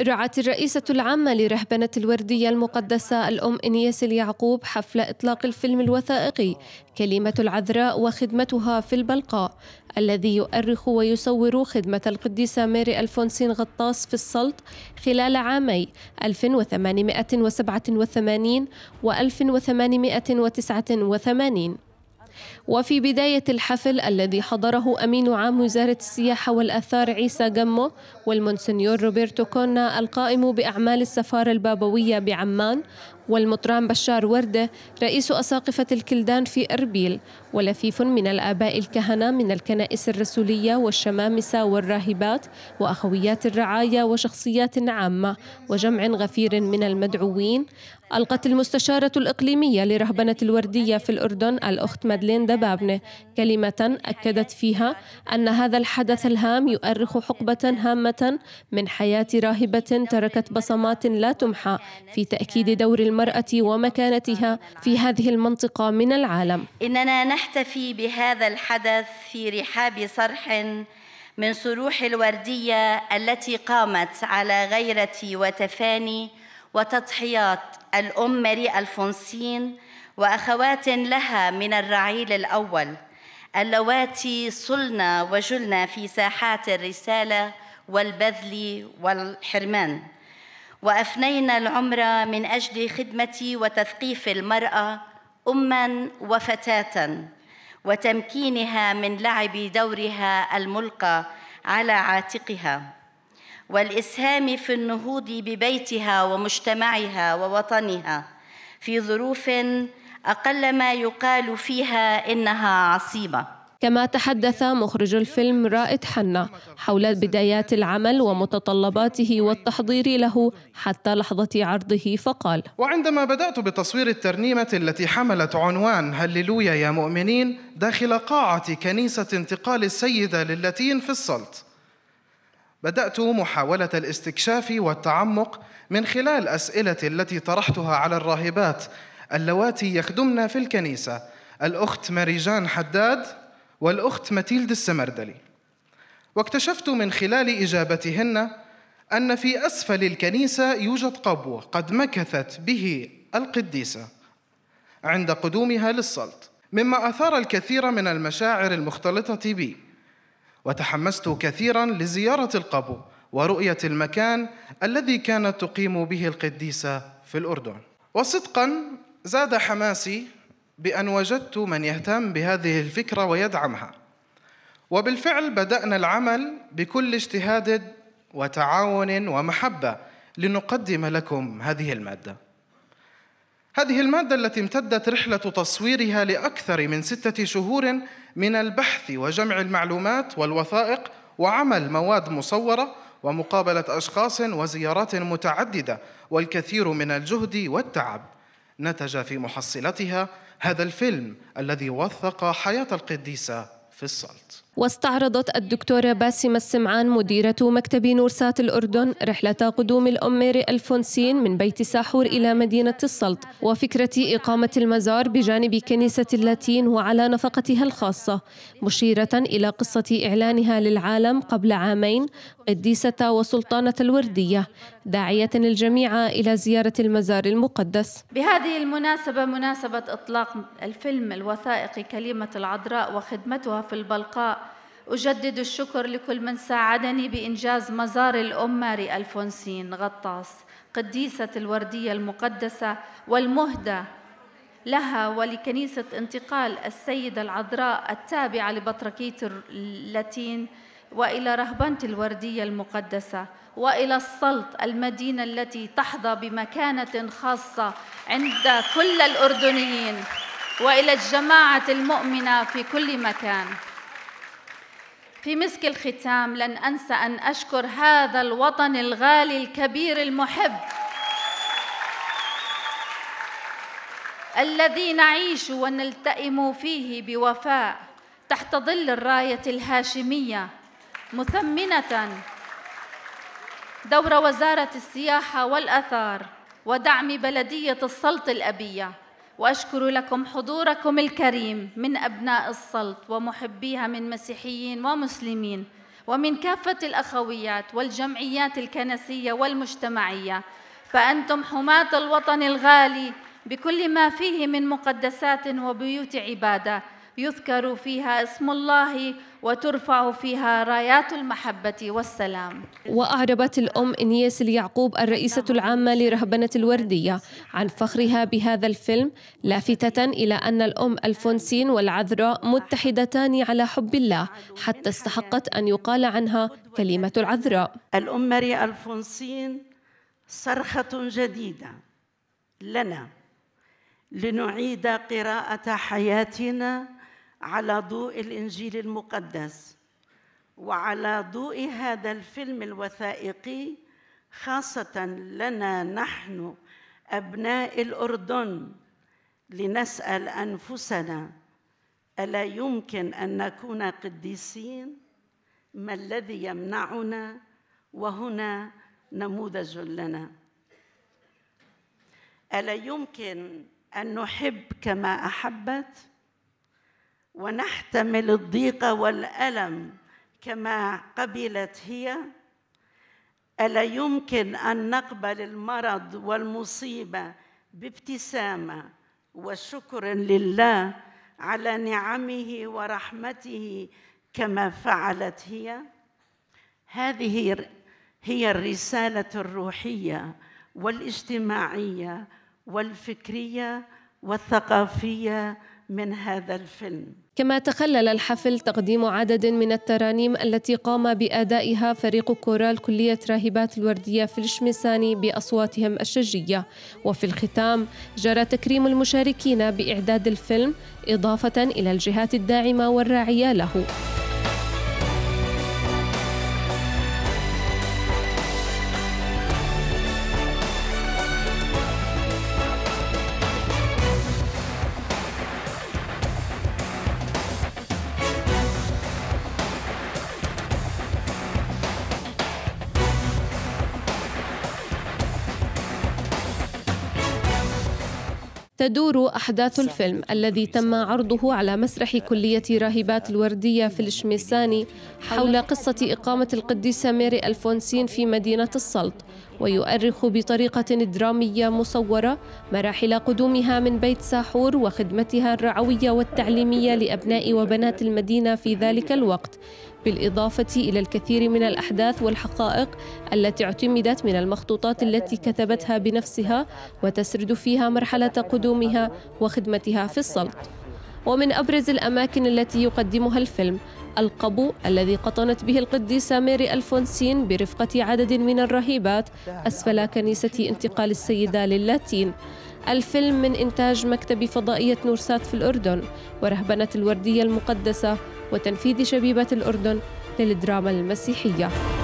رعت الرئيسة العامة لرهبنة الوردية المقدسة الأم إنيس اليعقوب حفل إطلاق الفيلم الوثائقي كلمة العذراء وخدمتها في البلقاء الذي يؤرخ ويصور خدمة القديسة ماري ألفونسين غطاس في السلط خلال عامي 1887 و 1889 وفي بداية الحفل الذي حضره أمين عام وزارة السياحة والأثار عيسى جمو والمونسنيور روبرتو كونا القائم بأعمال السفارة البابوية بعمان والمطران بشار وردة رئيس أساقفة الكلدان في أربيل ولفيف من الآباء الكهنة من الكنائس الرسولية والشمامسة والراهبات وأخويات الرعاية وشخصيات عامة وجمع غفير من المدعوين ألقت المستشارة الإقليمية لرهبنة الوردية في الأردن الأخت مادليندا دبابنة كلمة أكدت فيها أن هذا الحدث الهام يؤرخ حقبة هامة من حياة راهبة تركت بصمات لا تمحى في تأكيد دور المرأة ومكانتها في هذه المنطقة من العالم إننا نحتفي بهذا الحدث في رحاب صرح من صروح الوردية التي قامت على غيرة وتفاني وتضحيات الأم ماري ألفونسين وأخوات لها من الرعيل الأول اللواتي صلنا وجلنا في ساحات الرسالة والبذل والحرمان وأفنينا العمر من أجل خدمة وتثقيف المرأة أما وفتاة وتمكينها من لعب دورها الملقى على عاتقها والاسهام في النهوض ببيتها ومجتمعها ووطنها في ظروف اقل ما يقال فيها انها عصيبه كما تحدث مخرج الفيلم رائد حنا حول بدايات العمل ومتطلباته والتحضير له حتى لحظة عرضه فقال وعندما بدأت بتصوير الترنيمة التي حملت عنوان هللويا يا مؤمنين داخل قاعة كنيسة انتقال السيدة للاتين في السلط بدأت محاولة الاستكشاف والتعمق من خلال أسئلة التي طرحتها على الراهبات اللواتي يخدمن في الكنيسة الأخت ماريجان حداد والأخت متيلد السمردلي واكتشفت من خلال إجابتهن أن في أسفل الكنيسة يوجد قبو قد مكثت به القديسة عند قدومها للصلت مما أثار الكثير من المشاعر المختلطة بي وتحمست كثيرا لزيارة القبو ورؤية المكان الذي كانت تقيم به القديسة في الأردن وصدقا زاد حماسي بأن وجدت من يهتم بهذه الفكرة ويدعمها وبالفعل بدأنا العمل بكل اجتهاد وتعاون ومحبة لنقدم لكم هذه المادة هذه المادة التي امتدت رحلة تصويرها لأكثر من ستة شهور من البحث وجمع المعلومات والوثائق وعمل مواد مصورة ومقابلة أشخاص وزيارات متعددة والكثير من الجهد والتعب نتج في محصلتها هذا الفيلم الذي وثق حياة القديسة في السلط واستعرضت الدكتورة باسمة السمعان مديرة مكتب نورسات الأردن رحلة قدوم ميري ألفونسين من بيت ساحور إلى مدينة السلط وفكرة إقامة المزار بجانب كنيسة اللاتين وعلى نفقتها الخاصة مشيرة إلى قصة إعلانها للعالم قبل عامين قديسة وسلطانة الوردية داعية الجميع إلى زيارة المزار المقدس بهذه المناسبة مناسبة إطلاق الفيلم الوثائقي كلمة العذراء وخدمتها في البلقاء أجدد الشكر لكل من ساعدني بإنجاز مزار الأم ماري ألفونسين غطاس قديسة الوردية المقدسة والمهدى لها ولكنيسة انتقال السيدة العذراء التابعة لبطركية اللاتين وإلى رهبنة الوردية المقدسة وإلى السلط المدينة التي تحظى بمكانة خاصة عند كل الأردنيين وإلى الجماعة المؤمنة في كل مكان في مسك الختام لن انسى ان اشكر هذا الوطن الغالي الكبير المحب الذي نعيش ونلتئم فيه بوفاء تحت ظل الرايه الهاشميه مثمنه دور وزاره السياحه والاثار ودعم بلديه السلط الابيه واشكر لكم حضوركم الكريم من ابناء السلط ومحبيها من مسيحيين ومسلمين ومن كافه الاخويات والجمعيات الكنسيه والمجتمعيه فانتم حماه الوطن الغالي بكل ما فيه من مقدسات وبيوت عباده يذكر فيها اسم الله وترفع فيها رايات المحبة والسلام وأعربت الأم إنيس اليعقوب الرئيسة العامة لرهبنة الوردية عن فخرها بهذا الفيلم لافتة إلى أن الأم الفونسين والعذراء متحدتان على حب الله حتى استحقت أن يقال عنها كلمة العذراء الأم ماري الفونسين صرخة جديدة لنا لنعيد قراءة حياتنا على ضوء الانجيل المقدس وعلى ضوء هذا الفيلم الوثائقي خاصه لنا نحن ابناء الاردن لنسال انفسنا الا يمكن ان نكون قديسين ما الذي يمنعنا وهنا نموذج لنا الا يمكن ان نحب كما احبت ونحتمل الضيق والالم كما قبلت هي الا يمكن ان نقبل المرض والمصيبه بابتسامه وشكر لله على نعمه ورحمته كما فعلت هي هذه هي الرساله الروحيه والاجتماعيه والفكريه والثقافيه من هذا الفيلم كما تخلل الحفل تقديم عدد من الترانيم التي قام بادائها فريق كورال كليه راهبات الورديه في الشمساني باصواتهم الشجيه وفي الختام جرى تكريم المشاركين باعداد الفيلم اضافه الى الجهات الداعمه والراعيه له تدور أحداث الفيلم الذي تم عرضه على مسرح كلية راهبات الوردية في الشميساني حول قصة إقامة القديسة ميري ألفونسين في مدينة السلط ويؤرخ بطريقة درامية مصورة مراحل قدومها من بيت ساحور وخدمتها الرعوية والتعليمية لأبناء وبنات المدينة في ذلك الوقت بالإضافة إلى الكثير من الأحداث والحقائق التي اعتمدت من المخطوطات التي كتبتها بنفسها وتسرد فيها مرحلة قدومها وخدمتها في السلط ومن أبرز الأماكن التي يقدمها الفيلم القبو الذي قطنت به القديسة ميري ألفونسين برفقة عدد من الرهيبات أسفل كنيسة انتقال السيدة للاتين الفيلم من إنتاج مكتب فضائية نورسات في الأردن ورهبنة الوردية المقدسة وتنفيذ شبيبة الأردن للدراما المسيحية